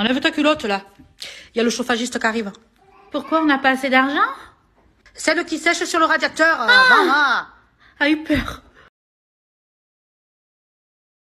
Enlève ta culotte, là. Il y a le chauffagiste qui arrive. Pourquoi on n'a pas assez d'argent Celle qui sèche sur le radiateur. Euh, ah, a ah, eu peur.